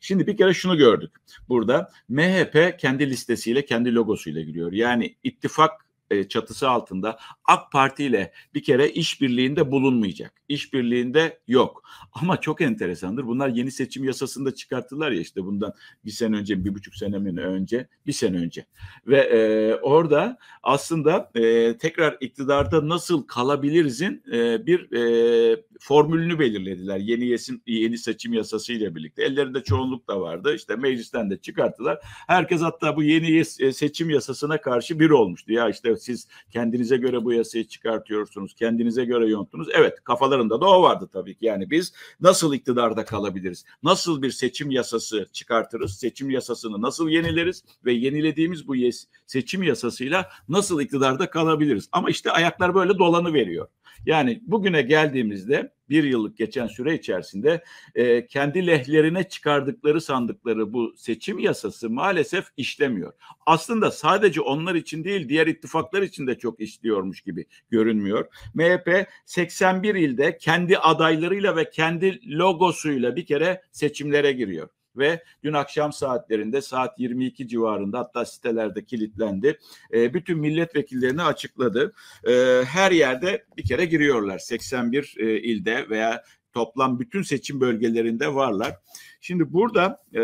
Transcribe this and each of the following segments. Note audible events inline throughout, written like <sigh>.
Şimdi bir kere şunu gördük burada. MHP kendi listesiyle, kendi logosuyla giriyor. Yani ittifak e, çatısı altında AK Parti ile bir kere işbirliğinde bulunmayacak. İşbirliğinde yok. <laughs> Ama çok enteresandır. Bunlar yeni seçim yasasında çıkarttılar ya işte bundan bir sene önce, bir buçuk sene mi önce, bir sene önce. Ve e, orada aslında e, tekrar iktidarda nasıl kalabilirizin e, bir e, formülünü belirlediler. Yeni yesim, yeni seçim yasası ile birlikte. Ellerinde çoğunluk da vardı. İşte meclisten de çıkarttılar. Herkes hatta bu yeni e, seçim yasasına karşı bir olmuştu. Ya işte siz kendinize göre bu yasayı çıkartıyorsunuz. Kendinize göre yonttunuz. Evet kafalarında da o vardı tabii ki. Yani biz nasıl iktidarda kalabiliriz? Nasıl bir seçim yasası çıkartırız? Seçim yasasını nasıl yenileriz? Ve yenilediğimiz bu seçim yasasıyla nasıl iktidarda kalabiliriz? Ama işte ayaklar böyle dolanı veriyor. Yani bugüne geldiğimizde bir yıllık geçen süre içerisinde e, kendi lehlerine çıkardıkları sandıkları bu seçim yasası maalesef işlemiyor. Aslında sadece onlar için değil diğer ittifaklar için de çok işliyormuş gibi görünmüyor. MHP 81 ilde kendi adaylarıyla ve kendi logosuyla bir kere seçimlere giriyor ve dün akşam saatlerinde saat 22 civarında hatta sitelerde kilitlendi. E, bütün milletvekillerini açıkladı. E, her yerde bir kere giriyorlar. 81 e, ilde veya toplam bütün seçim bölgelerinde varlar. Şimdi burada e,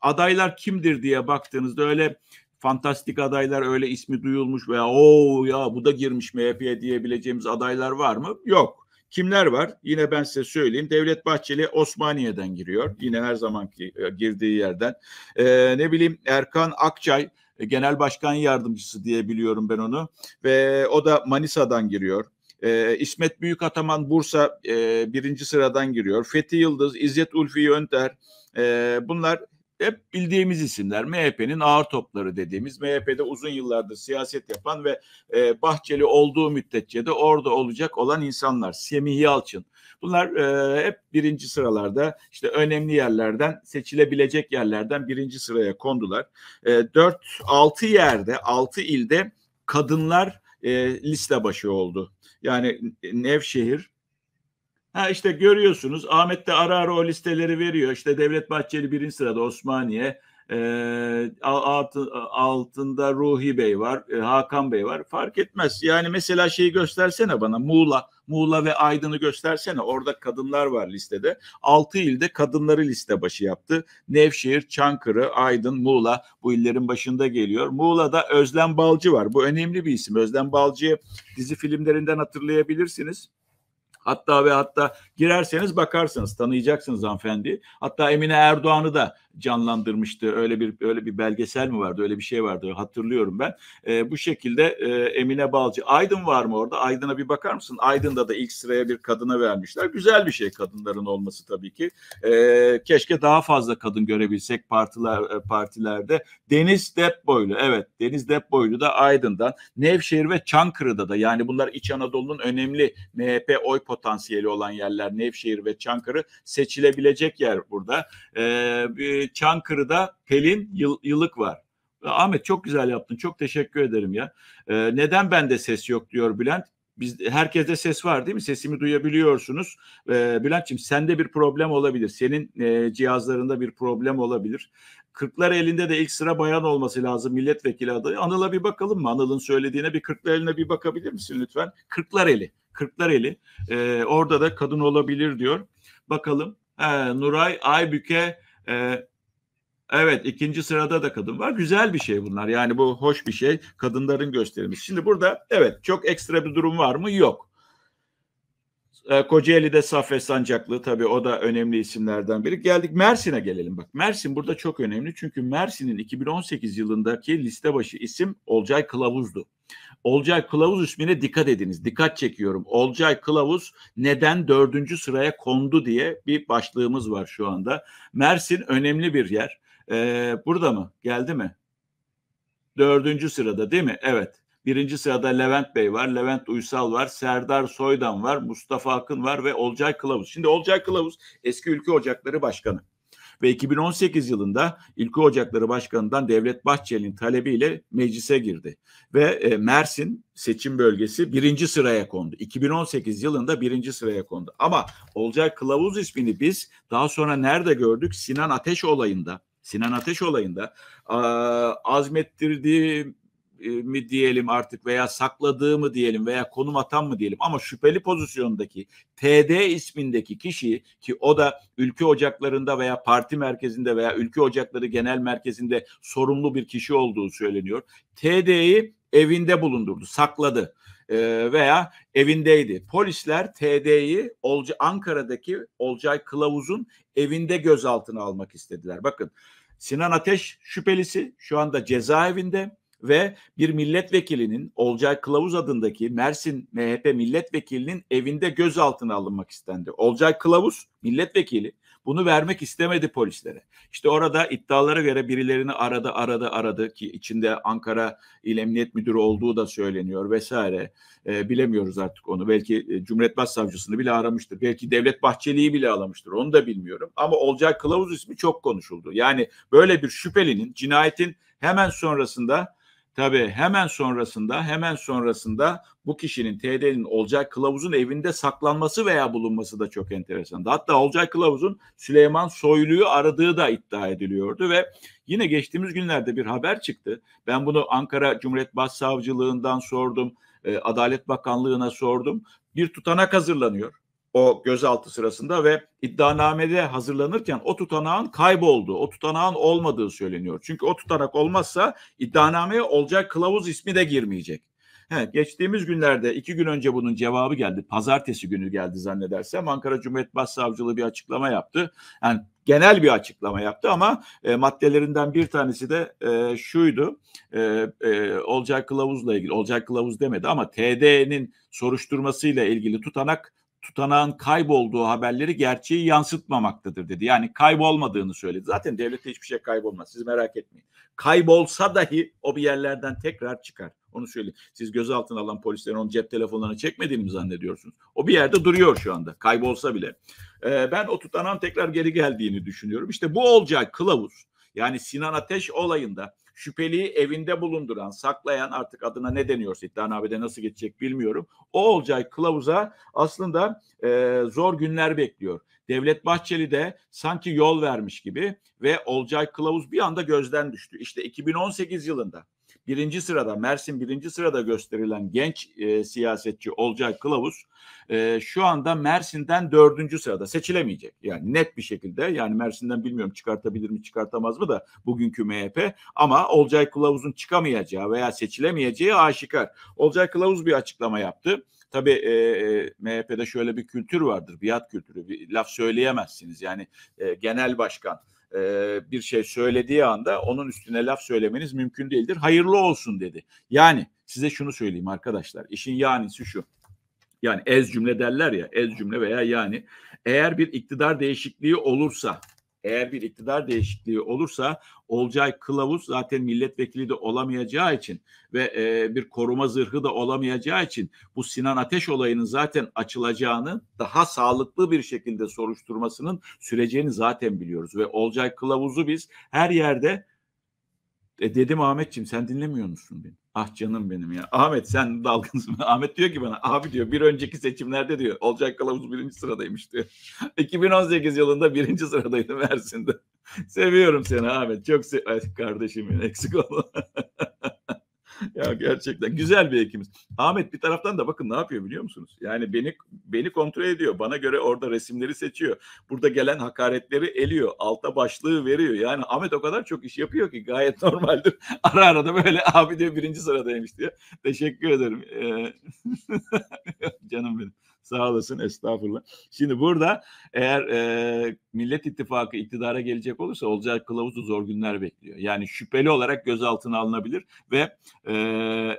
adaylar kimdir diye baktığınızda öyle fantastik adaylar öyle ismi duyulmuş veya o ya bu da girmiş MHP'ye diyebileceğimiz adaylar var mı? Yok. Kimler var? Yine ben size söyleyeyim. Devlet Bahçeli Osmaniye'den giriyor. Yine her zamanki e, girdiği yerden. Ee, ne bileyim Erkan Akçay e, Genel Başkan Yardımcısı diye biliyorum ben onu. Ve o da Manisa'dan giriyor. E, İsmet Büyükataman Bursa e, birinci sıradan giriyor. Fethi Yıldız, İzzet Ulfi Önder. e, bunlar hep bildiğimiz isimler. MHP'nin ağır topları dediğimiz, MHP'de uzun yıllardır siyaset yapan ve e, Bahçeli olduğu müddetçe de orada olacak olan insanlar. Semih Yalçın. Bunlar e, hep birinci sıralarda işte önemli yerlerden, seçilebilecek yerlerden birinci sıraya kondular. E, 4-6 yerde, 6 ilde kadınlar e, liste başı oldu. Yani Nevşehir, Ha işte görüyorsunuz Ahmet de ara ara o listeleri veriyor. İşte Devlet Bahçeli birinci sırada Osmaniye. E, altı, altında Ruhi Bey var, e, Hakan Bey var. Fark etmez. Yani mesela şeyi göstersene bana Muğla, Muğla ve Aydın'ı göstersene. Orada kadınlar var listede. Altı ilde kadınları liste başı yaptı. Nevşehir, Çankırı, Aydın, Muğla bu illerin başında geliyor. Muğla'da Özlem Balcı var. Bu önemli bir isim. Özlem Balcı'yı dizi filmlerinden hatırlayabilirsiniz. Hatta ve hatta girerseniz bakarsınız, tanıyacaksınız hanımefendi. Hatta Emine Erdoğan'ı da canlandırmıştı. Öyle bir öyle bir belgesel mi vardı? Öyle bir şey vardı. Hatırlıyorum ben. E, bu şekilde e, Emine Balcı. Aydın var mı orada? Aydın'a bir bakar mısın? Aydın'da da ilk sıraya bir kadına vermişler. Güzel bir şey kadınların olması tabii ki. E, keşke daha fazla kadın görebilsek partiler e, partilerde. Deniz Depboylu. Evet. Deniz Depboylu da Aydın'dan. Nevşehir ve Çankırı'da da yani bunlar İç Anadolu'nun önemli MHP oy potansiyeli olan yerler. Nevşehir ve Çankırı seçilebilecek yer burada. Ee, Çankırı'da Pelin Yıl, Yıllık var. Ahmet çok güzel yaptın. Çok teşekkür ederim ya. Ee, neden bende ses yok diyor Bülent. Biz herkeste ses var değil mi? Sesimi duyabiliyorsunuz. Ee, Bülent'ciğim sende bir problem olabilir. Senin e, cihazlarında bir problem olabilir. Kırklar elinde de ilk sıra bayan olması lazım milletvekili adayı. Anıl'a bir bakalım mı? Anıl'ın söylediğine bir kırklar eline bir bakabilir misin lütfen? Kırklar eli. Kırklar eli. Ee, orada da kadın olabilir diyor. Bakalım. Ee, Nuray Aybüke e, Evet ikinci sırada da kadın var. Güzel bir şey bunlar. Yani bu hoş bir şey. Kadınların gösterilmesi. Şimdi burada evet çok ekstra bir durum var mı? Yok. Ee, Kocaeli'de Saffet Sancaklı tabii o da önemli isimlerden biri. Geldik Mersin'e gelelim bak. Mersin burada çok önemli çünkü Mersin'in 2018 yılındaki liste başı isim Olcay Kılavuz'du. Olcay Kılavuz ismine dikkat ediniz. Dikkat çekiyorum. Olcay Kılavuz neden dördüncü sıraya kondu diye bir başlığımız var şu anda. Mersin önemli bir yer. Ee, burada mı? Geldi mi? Dördüncü sırada değil mi? Evet. Birinci sırada Levent Bey var, Levent Uysal var, Serdar Soydan var, Mustafa Akın var ve Olcay Kılavuz. Şimdi Olcay Kılavuz eski Ülke Ocakları Başkanı ve 2018 yılında Ülke Ocakları Başkanı'ndan Devlet Bahçeli'nin talebiyle meclise girdi. Ve e, Mersin seçim bölgesi birinci sıraya kondu. 2018 yılında birinci sıraya kondu. Ama Olcay Kılavuz ismini biz daha sonra nerede gördük? Sinan Ateş olayında Sinan Ateş olayında azmettirdi e, mi diyelim artık veya sakladığı mı diyelim veya konum atan mı diyelim ama şüpheli pozisyondaki TD ismindeki kişi ki o da ülke ocaklarında veya parti merkezinde veya ülke ocakları genel merkezinde sorumlu bir kişi olduğu söyleniyor. TD'yi evinde bulundurdu, sakladı. Ee, veya evindeydi. Polisler TD'yi Olca, Ankara'daki Olcay Kılavuz'un evinde gözaltına almak istediler. Bakın Sinan Ateş şüphelisi şu anda cezaevinde ve bir milletvekilinin Olcay Kılavuz adındaki Mersin MHP milletvekilinin evinde gözaltına alınmak istendi. Olcay Kılavuz milletvekili bunu vermek istemedi polislere. İşte orada iddialara göre birilerini aradı, aradı, aradı ki içinde Ankara İl Emniyet Müdürü olduğu da söyleniyor vesaire. E, bilemiyoruz artık onu. Belki e, Cumhuriyet Başsavcısını bile aramıştır. Belki Devlet Bahçeli'yi bile alamıştır. Onu da bilmiyorum. Ama Olcay Kılavuz ismi çok konuşuldu. Yani böyle bir şüphelinin cinayetin hemen sonrasında Tabii hemen sonrasında hemen sonrasında bu kişinin TD'nin Olcay Kılavuz'un evinde saklanması veya bulunması da çok enteresan. Hatta Olcay Kılavuz'un Süleyman Soylu'yu aradığı da iddia ediliyordu ve yine geçtiğimiz günlerde bir haber çıktı. Ben bunu Ankara Cumhuriyet Başsavcılığından sordum, e, Adalet Bakanlığı'na sordum. Bir tutanak hazırlanıyor o gözaltı sırasında ve iddianamede hazırlanırken o tutanağın kaybolduğu, o tutanağın olmadığı söyleniyor. Çünkü o tutanak olmazsa iddianameye olacak kılavuz ismi de girmeyecek. He, geçtiğimiz günlerde iki gün önce bunun cevabı geldi. Pazartesi günü geldi zannedersem. Ankara Cumhuriyet Başsavcılığı bir açıklama yaptı. Yani genel bir açıklama yaptı ama e, maddelerinden bir tanesi de e, şuydu. E, e, Olcay Kılavuz'la ilgili, olacak Kılavuz demedi ama TD'nin soruşturmasıyla ilgili tutanak tutanağın kaybolduğu haberleri gerçeği yansıtmamaktadır dedi. Yani kaybolmadığını söyledi. Zaten devlette hiçbir şey kaybolmaz. Siz merak etmeyin. Kaybolsa dahi o bir yerlerden tekrar çıkar. Onu söyleyeyim. Siz gözaltına alan polislerin onu cep telefonlarına çekmediğini mi zannediyorsunuz? O bir yerde duruyor şu anda. Kaybolsa bile. Ee, ben o tutanağın tekrar geri geldiğini düşünüyorum. İşte bu olacak kılavuz. Yani Sinan Ateş olayında şüpheliyi evinde bulunduran, saklayan artık adına ne deniyorsa iddianamede nasıl geçecek bilmiyorum. O olacak kılavuza aslında e, zor günler bekliyor. Devlet Bahçeli de sanki yol vermiş gibi ve Olcay Kılavuz bir anda gözden düştü. İşte 2018 yılında birinci sırada Mersin birinci sırada gösterilen genç e, siyasetçi Olcay Kılavuz e, şu anda Mersin'den dördüncü sırada seçilemeyecek. Yani net bir şekilde yani Mersin'den bilmiyorum çıkartabilir mi çıkartamaz mı da bugünkü MHP ama Olcay Kılavuz'un çıkamayacağı veya seçilemeyeceği aşikar. Olcay Kılavuz bir açıklama yaptı. Tabii e, e MHP'de şöyle bir kültür vardır, biat kültürü. Bir laf söyleyemezsiniz. Yani e, genel başkan e, bir şey söylediği anda onun üstüne laf söylemeniz mümkün değildir. Hayırlı olsun dedi. Yani size şunu söyleyeyim arkadaşlar. İşin yanisi şu. Yani ez cümle derler ya ez cümle veya yani eğer bir iktidar değişikliği olursa eğer bir iktidar değişikliği olursa Olcay Kılavuz zaten milletvekili de olamayacağı için ve e, bir koruma zırhı da olamayacağı için bu Sinan Ateş olayının zaten açılacağını daha sağlıklı bir şekilde soruşturmasının süreceğini zaten biliyoruz ve Olcay Kılavuz'u biz her yerde e, dedim Ahmetciğim sen dinlemiyor musun beni? Ah canım benim ya. Ahmet sen dalgınsın. <laughs> Ahmet diyor ki bana abi diyor bir önceki seçimlerde diyor olacak Kalavuz birinci sıradaymış diyor. 2018 <laughs> yılında birinci sıradaydım Mersin'de. <laughs> Seviyorum seni Ahmet. Çok se kardeşim eksik olma ya gerçekten güzel bir ekimiz. Ahmet bir taraftan da bakın ne yapıyor biliyor musunuz? Yani beni beni kontrol ediyor. Bana göre orada resimleri seçiyor. Burada gelen hakaretleri eliyor. Alta başlığı veriyor. Yani Ahmet o kadar çok iş yapıyor ki gayet <laughs> normaldir. Ara ara da böyle abi diyor birinci sıradaymış diyor. Teşekkür ederim. Ee... <laughs> Canım benim. Sağ olasın estağfurullah. Şimdi burada eğer e, Millet İttifakı iktidara gelecek olursa olacak kılavuzu zor günler bekliyor. Yani şüpheli olarak gözaltına alınabilir ve e,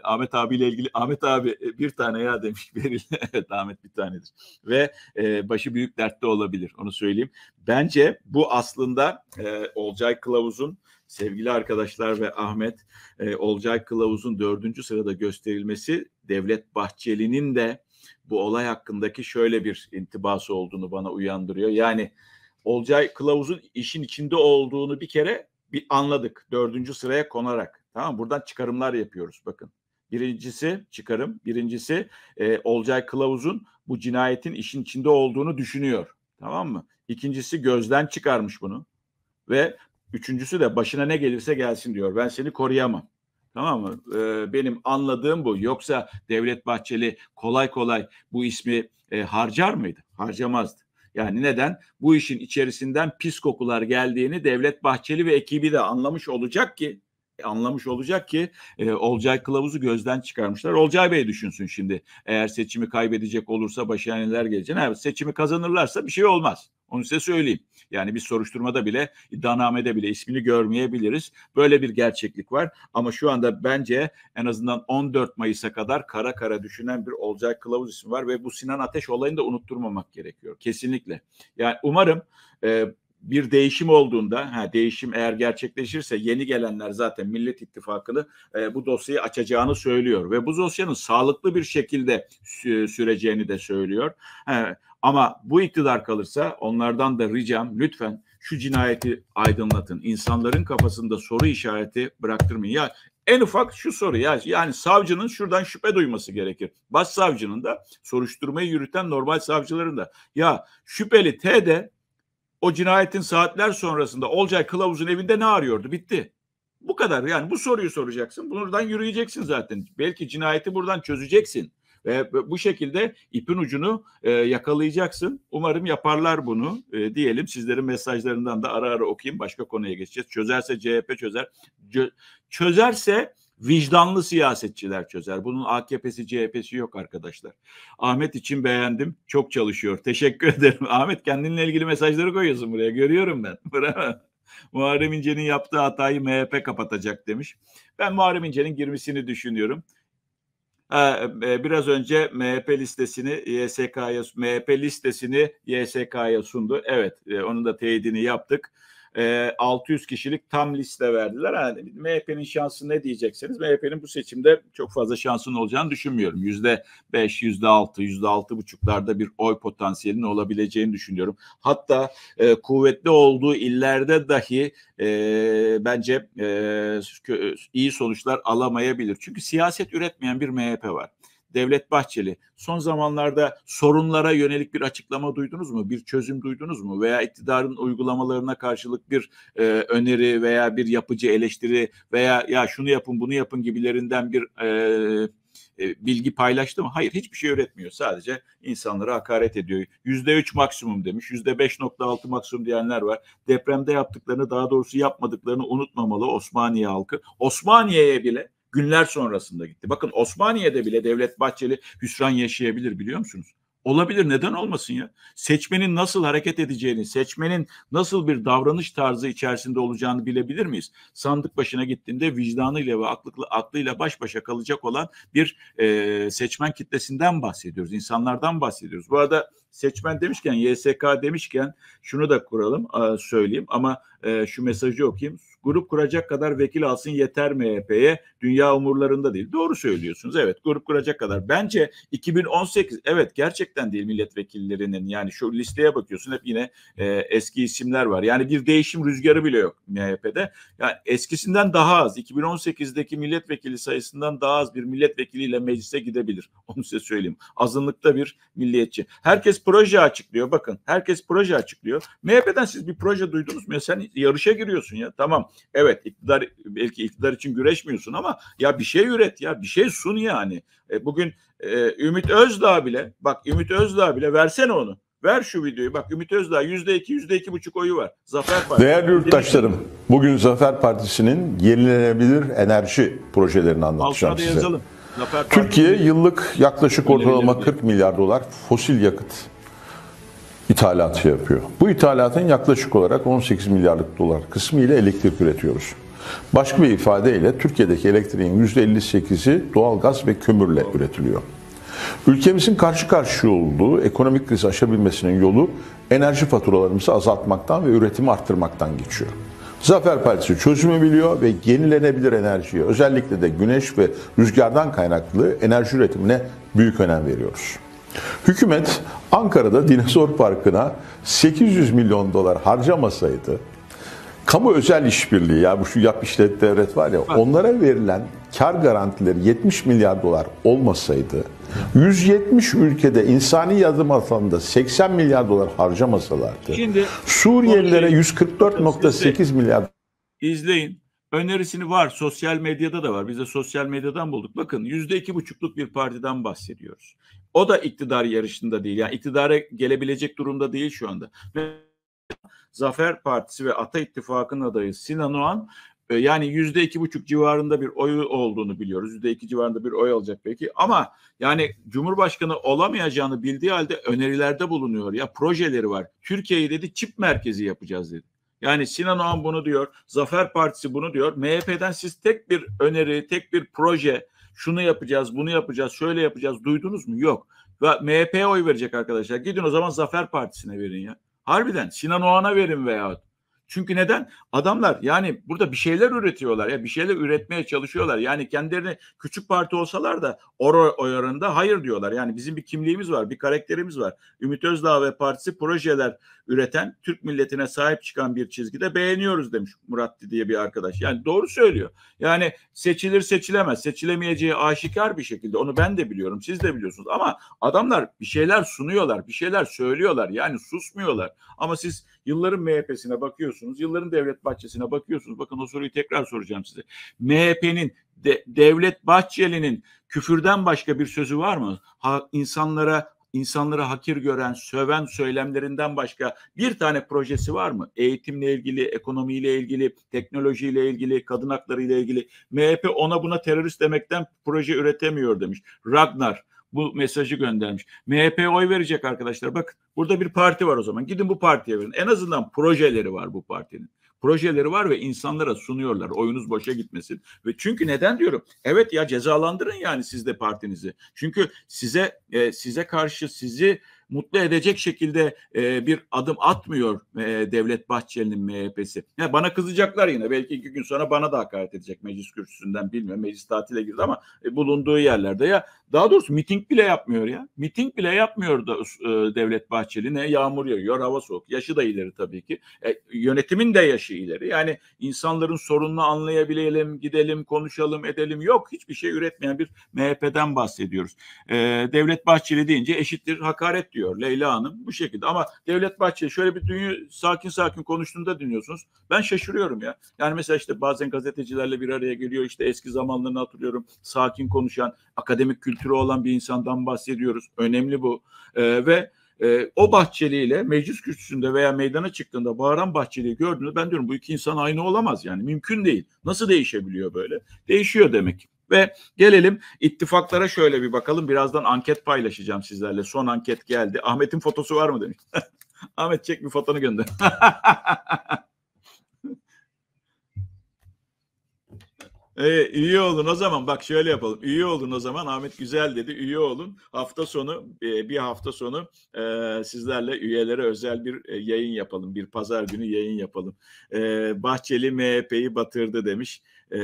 Ahmet abiyle ilgili Ahmet abi e, bir tane ya demiş <laughs> Beril. evet Ahmet bir tanedir. Ve e, başı büyük dertte olabilir onu söyleyeyim. Bence bu aslında e, Olcay Kılavuz'un sevgili arkadaşlar ve Ahmet e, Olcay Kılavuz'un dördüncü sırada gösterilmesi Devlet Bahçeli'nin de bu olay hakkındaki şöyle bir intibası olduğunu bana uyandırıyor. Yani Olcay Kılavuz'un işin içinde olduğunu bir kere bir anladık. Dördüncü sıraya konarak. Tamam Buradan çıkarımlar yapıyoruz bakın. Birincisi çıkarım. Birincisi e, Olcay Kılavuz'un bu cinayetin işin içinde olduğunu düşünüyor. Tamam mı? İkincisi gözden çıkarmış bunu. Ve üçüncüsü de başına ne gelirse gelsin diyor. Ben seni koruyamam. Tamam mı? Ee, benim anladığım bu. Yoksa Devlet Bahçeli kolay kolay bu ismi e, harcar mıydı? Harcamazdı. Yani neden? Bu işin içerisinden pis kokular geldiğini Devlet Bahçeli ve ekibi de anlamış olacak ki anlamış olacak ki e, Olcay Kılavuz'u gözden çıkarmışlar. Olcay Bey düşünsün şimdi eğer seçimi kaybedecek olursa başına neler geleceğini. Evet, seçimi kazanırlarsa bir şey olmaz. Onu size söyleyeyim. Yani bir soruşturmada bile iddianamede bile ismini görmeyebiliriz. Böyle bir gerçeklik var. Ama şu anda bence en azından 14 Mayıs'a kadar kara kara düşünen bir Olcay Kılavuz ismi var ve bu Sinan Ateş olayını da unutturmamak gerekiyor. Kesinlikle. Yani umarım e, bir değişim olduğunda, ha değişim eğer gerçekleşirse yeni gelenler zaten Millet İttifakı'nı e, bu dosyayı açacağını söylüyor ve bu dosyanın sağlıklı bir şekilde sü- süreceğini de söylüyor. E, ama bu iktidar kalırsa onlardan da ricam lütfen şu cinayeti aydınlatın. İnsanların kafasında soru işareti bıraktırmayın. Ya en ufak şu soru ya yani savcının şuradan şüphe duyması gerekir. Başsavcının da soruşturmayı yürüten normal savcıların da ya şüpheli T'de o cinayetin saatler sonrasında Olcay Kılavuz'un evinde ne arıyordu? Bitti. Bu kadar yani bu soruyu soracaksın. Buradan yürüyeceksin zaten. Belki cinayeti buradan çözeceksin. Ve bu şekilde ipin ucunu e, yakalayacaksın. Umarım yaparlar bunu e, diyelim. Sizlerin mesajlarından da ara ara okuyayım. Başka konuya geçeceğiz. Çözerse CHP çözer. Çözerse vicdanlı siyasetçiler çözer. Bunun AKP'si CHP'si yok arkadaşlar. Ahmet için beğendim. Çok çalışıyor. <laughs> Teşekkür ederim. Ahmet kendinle ilgili mesajları koyuyorsun buraya. Görüyorum ben. <laughs> Bravo. Muharrem İnce'nin yaptığı hatayı MHP kapatacak demiş. Ben Muharrem İnce'nin girmesini düşünüyorum. E, biraz önce MHP listesini YSK'ya MHP listesini YSK'ya sundu. Evet, e, onun da teyidini yaptık. 600 ee, kişilik tam liste verdiler. Yani MHP'nin şansı ne diyecekseniz MHP'nin bu seçimde çok fazla şansının olacağını düşünmüyorum. Yüzde beş, yüzde altı, yüzde altı buçuklarda bir oy potansiyelinin olabileceğini düşünüyorum. Hatta e, kuvvetli olduğu illerde dahi e, bence e, iyi sonuçlar alamayabilir. Çünkü siyaset üretmeyen bir MHP var. Devlet Bahçeli son zamanlarda sorunlara yönelik bir açıklama duydunuz mu? Bir çözüm duydunuz mu? Veya iktidarın uygulamalarına karşılık bir e, öneri veya bir yapıcı eleştiri veya ya şunu yapın bunu yapın gibilerinden bir e, e bilgi paylaştı mı? Hayır hiçbir şey öğretmiyor. Sadece insanlara hakaret ediyor. Yüzde üç maksimum demiş. Yüzde beş nokta altı maksimum diyenler var. Depremde yaptıklarını daha doğrusu yapmadıklarını unutmamalı Osmaniye halkı. Osmaniye'ye bile günler sonrasında gitti. Bakın Osmaniye'de bile Devlet Bahçeli hüsran yaşayabilir biliyor musunuz? Olabilir neden olmasın ya? Seçmenin nasıl hareket edeceğini, seçmenin nasıl bir davranış tarzı içerisinde olacağını bilebilir miyiz? Sandık başına gittiğinde vicdanıyla ve aklı, aklıyla baş başa kalacak olan bir e, seçmen kitlesinden bahsediyoruz, insanlardan bahsediyoruz. Bu arada seçmen demişken, YSK demişken şunu da kuralım, söyleyeyim ama e, şu mesajı okuyayım grup kuracak kadar vekil alsın yeter MHP'ye. Dünya umurlarında değil. Doğru söylüyorsunuz. Evet grup kuracak kadar. Bence 2018 evet gerçekten değil milletvekillerinin yani şu listeye bakıyorsun hep yine e, eski isimler var. Yani bir değişim rüzgarı bile yok MHP'de. Yani eskisinden daha az 2018'deki milletvekili sayısından daha az bir milletvekiliyle meclise gidebilir. <laughs> Onu size söyleyeyim. Azınlıkta bir milliyetçi. Herkes proje açıklıyor. Bakın herkes proje açıklıyor. MHP'den siz bir proje duydunuz mu? Ya sen yarışa giriyorsun ya. Tamam Evet iktidar belki iktidar için güreşmiyorsun ama ya bir şey üret ya bir şey sun yani. E, bugün e, Ümit Özdağ bile bak Ümit Özdağ bile versene onu. Ver şu videoyu. Bak Ümit Özdağ yüzde iki, yüzde iki buçuk oyu var. Zafer Partisi. Değerli yurttaşlarım, bugün Zafer Partisi'nin yenilenebilir enerji projelerini anlatacağım Altına size. Yazalım. Zafer Türkiye yıllık yaklaşık ortalama 40 milyar dolar fosil yakıt ithalatı yapıyor. Bu ithalatın yaklaşık olarak 18 milyarlık dolar kısmı ile elektrik üretiyoruz. Başka bir ifadeyle Türkiye'deki elektriğin %58'i doğal gaz ve kömürle üretiliyor. Ülkemizin karşı karşıya olduğu ekonomik krizi aşabilmesinin yolu enerji faturalarımızı azaltmaktan ve üretimi arttırmaktan geçiyor. Zafer Partisi çözümü biliyor ve yenilenebilir enerjiye özellikle de güneş ve rüzgardan kaynaklı enerji üretimine büyük önem veriyoruz. Hükümet Ankara'da Dinozor Parkı'na 800 milyon dolar harcamasaydı, kamu özel işbirliği ya yani bu şu yap işlet devlet var ya onlara verilen kar garantileri 70 milyar dolar olmasaydı 170 ülkede insani yardım alanında 80 milyar dolar harcamasalardı Şimdi, Suriyelilere 144.8 milyar izleyin önerisini var. Sosyal medyada da var. Biz de sosyal medyadan bulduk. Bakın yüzde iki buçukluk bir partiden bahsediyoruz. O da iktidar yarışında değil. Yani iktidara gelebilecek durumda değil şu anda. Zafer Partisi ve Ata İttifakı'nın adayı Sinan Oğan e, yani yüzde iki buçuk civarında bir oy olduğunu biliyoruz. Yüzde iki civarında bir oy alacak peki? ama yani Cumhurbaşkanı olamayacağını bildiği halde önerilerde bulunuyor. Ya projeleri var. Türkiye'yi dedi çip merkezi yapacağız dedi. Yani Sinan Oğan bunu diyor, Zafer Partisi bunu diyor. MHP'den siz tek bir öneri, tek bir proje, şunu yapacağız, bunu yapacağız, şöyle yapacağız duydunuz mu? Yok. Ve MHP'ye oy verecek arkadaşlar. Gidin o zaman Zafer Partisi'ne verin ya. Harbiden Sinan Oğan'a verin veyahut. Çünkü neden? Adamlar yani burada bir şeyler üretiyorlar ya bir şeyler üretmeye çalışıyorlar. Yani kendilerini küçük parti olsalar da oro oyarında hayır diyorlar. Yani bizim bir kimliğimiz var, bir karakterimiz var. Ümit Özdağ ve partisi projeler üreten Türk milletine sahip çıkan bir çizgide beğeniyoruz demiş Murat diye bir arkadaş. Yani doğru söylüyor. Yani seçilir seçilemez. Seçilemeyeceği aşikar bir şekilde. Onu ben de biliyorum. Siz de biliyorsunuz. Ama adamlar bir şeyler sunuyorlar. Bir şeyler söylüyorlar. Yani susmuyorlar. Ama siz yılların MHP'sine bakıyorsunuz. Yılların Devlet Bahçesi'ne bakıyorsunuz. Bakın o soruyu tekrar soracağım size. MHP'nin de, Devlet Bahçeli'nin küfürden başka bir sözü var mı? Ha, insanlara insanları hakir gören, söven söylemlerinden başka bir tane projesi var mı? Eğitimle ilgili, ekonomiyle ilgili, teknolojiyle ilgili, kadın hakları ile ilgili. MHP ona buna terörist demekten proje üretemiyor demiş. Ragnar bu mesajı göndermiş. MHP'ye oy verecek arkadaşlar. Bakın burada bir parti var o zaman. Gidin bu partiye verin. En azından projeleri var bu partinin projeleri var ve insanlara sunuyorlar. Oyunuz boşa gitmesin. Ve çünkü neden diyorum? Evet ya cezalandırın yani siz de partinizi. Çünkü size e, size karşı sizi mutlu edecek şekilde e, bir adım atmıyor e, Devlet Bahçeli'nin MHP'si. Yani bana kızacaklar yine belki iki gün sonra bana da hakaret edecek meclis kürsüsünden bilmiyorum. Meclis tatile girdi ama e, bulunduğu yerlerde ya daha doğrusu miting bile yapmıyor ya. Miting bile yapmıyor da e, Devlet Bahçeli ne yağmur yağıyor hava soğuk. Yaşı da ileri tabii ki. E, yönetimin de yaşı ileri. Yani insanların sorununu anlayabilelim, gidelim, konuşalım, edelim yok. Hiçbir şey üretmeyen bir MHP'den bahsediyoruz. E, Devlet Bahçeli deyince eşittir hakaret diyor diyor Leyla Hanım bu şekilde. Ama Devlet Bahçeli şöyle bir dünyayı sakin sakin konuştuğunda dinliyorsunuz. Ben şaşırıyorum ya. Yani mesela işte bazen gazetecilerle bir araya geliyor işte eski zamanlarını hatırlıyorum. Sakin konuşan, akademik kültürü olan bir insandan bahsediyoruz. Önemli bu. Ee, ve e, o Bahçeli ile meclis kürsüsünde veya meydana çıktığında bağıran Bahçeli'yi gördüğünde ben diyorum bu iki insan aynı olamaz yani mümkün değil. Nasıl değişebiliyor böyle? Değişiyor demek ki. Ve gelelim ittifaklara şöyle bir bakalım. Birazdan anket paylaşacağım sizlerle. Son anket geldi. Ahmet'in fotosu var mı demiş. <laughs> Ahmet çek bir fotonu gönder. <laughs> Ee, üye olun o zaman bak şöyle yapalım. İyi olun o zaman Ahmet Güzel dedi. Üye olun. Hafta sonu e, bir hafta sonu e, sizlerle üyelere özel bir e, yayın yapalım. Bir pazar günü yayın yapalım. E, Bahçeli MHP'yi batırdı demiş e,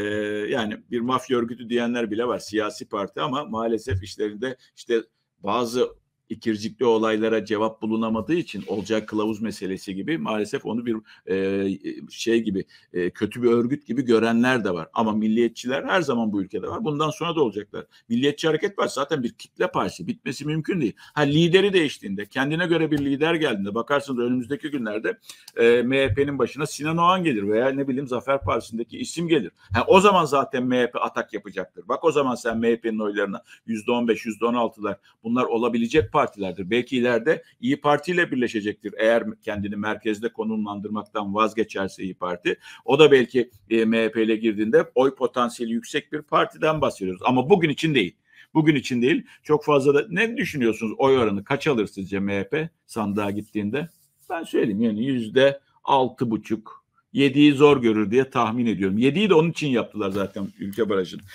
yani bir mafya örgütü diyenler bile var siyasi parti ama maalesef işlerinde işte bazı ikircikli olaylara cevap bulunamadığı için olacak kılavuz meselesi gibi maalesef onu bir e, şey gibi e, kötü bir örgüt gibi görenler de var. Ama milliyetçiler her zaman bu ülkede var. Bundan sonra da olacaklar. Milliyetçi hareket var. Zaten bir kitle partisi. Bitmesi mümkün değil. Ha lideri değiştiğinde, kendine göre bir lider geldiğinde bakarsınız önümüzdeki günlerde e, MHP'nin başına Sinan Oğan gelir veya ne bileyim Zafer Partisi'ndeki isim gelir. Ha, o zaman zaten MHP atak yapacaktır. Bak o zaman sen MHP'nin oylarına yüzde on beş, yüzde on altılar bunlar olabilecek partilerdir. Belki ileride İyi Parti ile birleşecektir eğer kendini merkezde konumlandırmaktan vazgeçerse İyi Parti. O da belki e, MHP ile girdiğinde oy potansiyeli yüksek bir partiden bahsediyoruz. Ama bugün için değil. Bugün için değil. Çok fazla da ne düşünüyorsunuz oy oranı kaç alır sizce MHP sandığa gittiğinde? Ben söyleyeyim yani yüzde altı buçuk 7'yi zor görür diye tahmin ediyorum. Yediği de onun için yaptılar zaten ülke barajını.